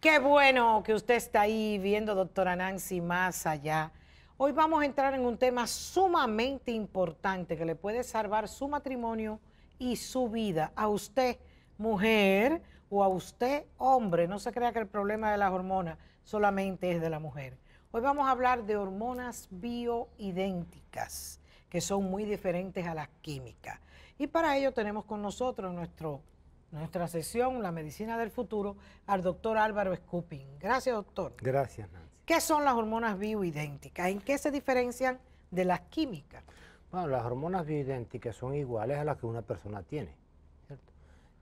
Qué bueno que usted está ahí viendo, doctora Nancy, más allá. Hoy vamos a entrar en un tema sumamente importante que le puede salvar su matrimonio y su vida. A usted, mujer, o a usted, hombre. No se crea que el problema de las hormonas solamente es de la mujer. Hoy vamos a hablar de hormonas bioidénticas, que son muy diferentes a las químicas. Y para ello tenemos con nosotros nuestro nuestra sesión, La Medicina del Futuro, al doctor Álvaro Scupin. Gracias, doctor. Gracias, Nancy. ¿Qué son las hormonas bioidénticas? ¿En qué se diferencian de las químicas? Bueno, las hormonas bioidénticas son iguales a las que una persona tiene,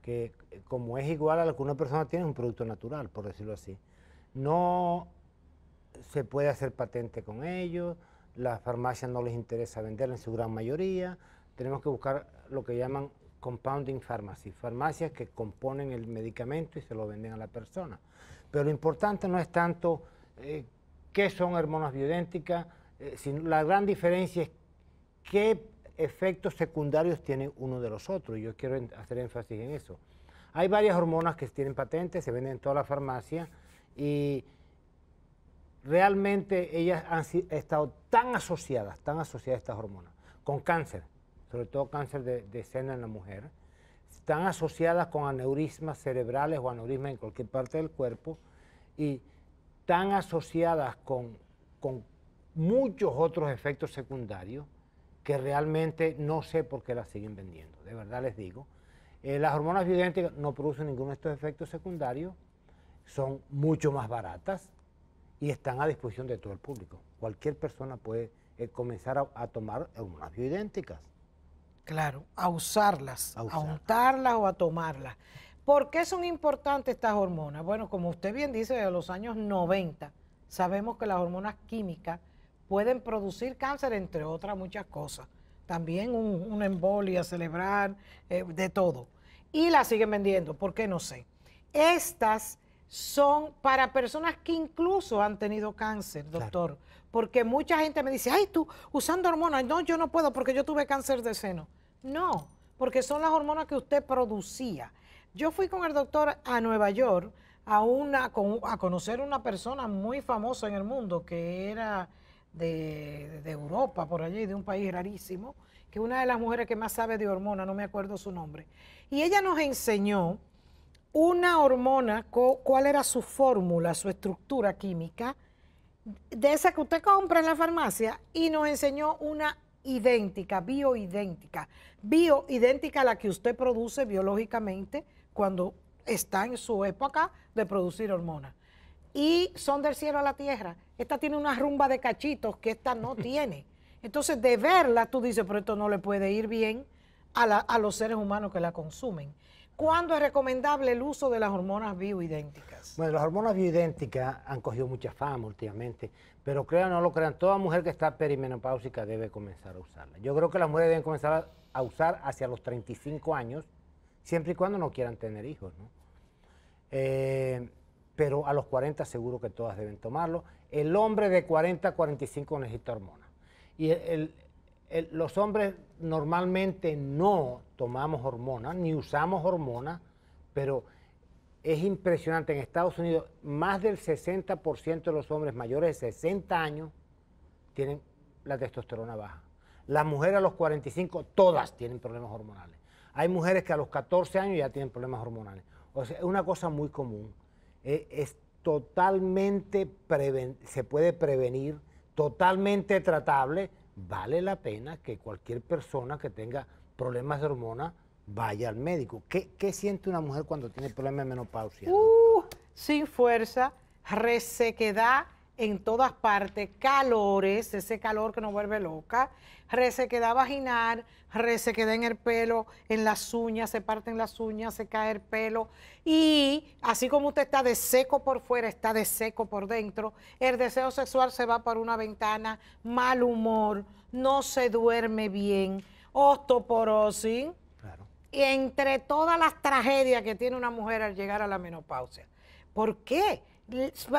Que eh, como es igual a lo que una persona tiene, es un producto natural, por decirlo así. No se puede hacer patente con ellos, las farmacias no les interesa vender en su gran mayoría, tenemos que buscar lo que llaman compounding pharmacy, farmacias que componen el medicamento y se lo venden a la persona. Pero lo importante no es tanto eh, qué son hormonas biodénticas, eh, sino la gran diferencia es qué efectos secundarios tiene uno de los otros. yo quiero hacer énfasis en eso. Hay varias hormonas que tienen patentes, se venden en toda la farmacia y realmente ellas han estado tan asociadas, tan asociadas estas hormonas, con cáncer, sobre todo cáncer de, de seno en la mujer, están asociadas con aneurismas cerebrales o aneurismas en cualquier parte del cuerpo y están asociadas con, muchos otros efectos secundarios que realmente no sé por qué las siguen vendiendo, de verdad les digo. Eh, las hormonas bioidénticas no producen ninguno de estos efectos secundarios, son mucho más baratas y están a disposición de todo el público. Cualquier persona puede eh, comenzar a tomar hormonas bioidénticas. Claro, a usarlas, a, untarlas o a tomarlas. ¿Por qué son importantes estas hormonas? Bueno, como usted bien dice, de los años 90 sabemos que las hormonas químicas pueden producir cáncer, entre otras muchas cosas. También una embolia cerebral, eh, de todo. Y las siguen vendiendo, ¿por qué no sé? Estas son para personas que incluso han tenido cáncer, doctor, porque mucha gente me dice, ay, tú usando hormonas, no, yo no puedo porque yo tuve cáncer de seno. No, porque son las hormonas que usted producía. Yo fui con el doctor a Nueva York a, una, a conocer una persona muy famosa en el mundo que era de, Europa, por allí, de un país rarísimo, que una de las mujeres que más sabe de hormonas, no me acuerdo su nombre. Y ella nos enseñó una hormona, cuál era su fórmula, su estructura química, de esa que usted compra en la farmacia y nos enseñó una idéntica, bioidéntica, bioidéntica a la que usted produce biológicamente cuando está en su época de producir hormonas. Y son del cielo a la tierra. Esta tiene una rumba de cachitos que esta no tiene. Entonces, de verla, tú dices, pero esto no le puede ir bien a, a los seres humanos que la consumen. ¿Cuándo es recomendable el uso de las hormonas bioidénticas? Bueno, las hormonas bioidénticas han cogido mucha fama últimamente, pero crean o no lo crean, toda mujer que está perimenopáusica debe comenzar a usarla. Yo creo que las mujeres deben comenzar a, usar hacia los 35 años, siempre y cuando no quieran tener hijos, ¿no? Eh, pero a los 40 seguro que todas deben tomarlo. El hombre de 40 a 45 necesita hormonas. Y el los hombres normalmente no tomamos hormonas, ni usamos hormonas, pero es impresionante. En Estados Unidos, más del 60% de los hombres mayores de 60 años tienen la testosterona baja. Las mujeres a los 45, todas tienen problemas hormonales. Hay mujeres que a los 14 años ya tienen problemas hormonales. O sea, es una cosa muy común. E, es totalmente, se puede prevenir, totalmente tratable vale la pena que cualquier persona que tenga problemas de hormona vaya al médico. ¿Qué, siente una mujer cuando tiene problemas de menopausia? Uh, sin fuerza, resequedad en todas partes, calores, ese calor que nos vuelve loca, re se queda en el pelo, en las uñas, se parten las uñas, se cae el pelo. Y así como usted está de seco por fuera, está de seco por dentro, el deseo sexual se va por una ventana, mal humor, no se duerme bien, osteoporosis, entre todas las tragedias que tiene una mujer al llegar a la menopausia. ¿Por qué?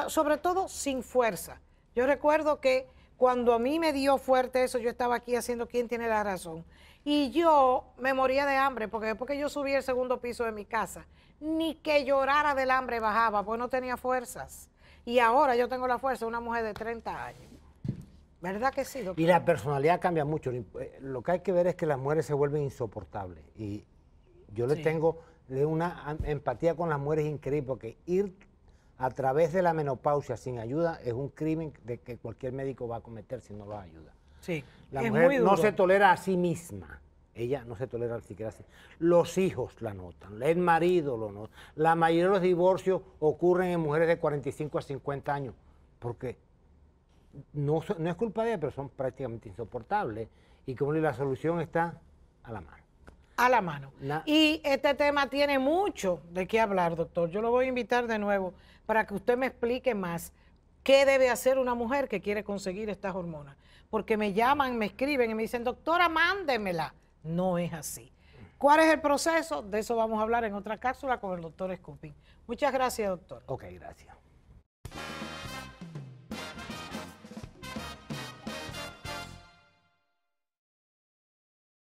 Sobre todo sin fuerza. Yo recuerdo que cuando a mí me dio fuerte eso, yo estaba aquí haciendo quién tiene la razón. Y yo me moría de hambre, porque después que yo subí el segundo piso de mi casa, ni que llorara del hambre bajaba, pues no tenía fuerzas. Y ahora yo tengo la fuerza de una mujer de 30 años. ¿Verdad que sí, Y la personalidad cambia mucho. Eh, lo que hay que ver es que las mujeres se vuelven insoportables. Y yo le tengo una empatía con las mujeres increíble, porque ir a través de la menopausia sin ayuda es un crimen que cualquier médico va a cometer si no lo ayuda. Sí. La mujer no se tolera a sí misma. Ella no se tolera al siquiera Los hijos la notan, el marido lo nota. La mayoría de los divorcios ocurren en mujeres de 45 a 50 años, porque no, no es culpa de ella, pero son prácticamente insoportables. Y como la solución está a la mano a la mano. Y este tema tiene mucho de qué hablar, doctor. Yo lo voy a invitar de nuevo para que usted me explique más qué debe hacer una mujer que quiere conseguir estas hormonas. Porque me llaman, me escriben y me dicen, doctora, mándemela. No es así. ¿Cuál es el proceso? De eso vamos a hablar en otra cápsula con el doctor Scooping. Muchas gracias, doctor. Ok, gracias.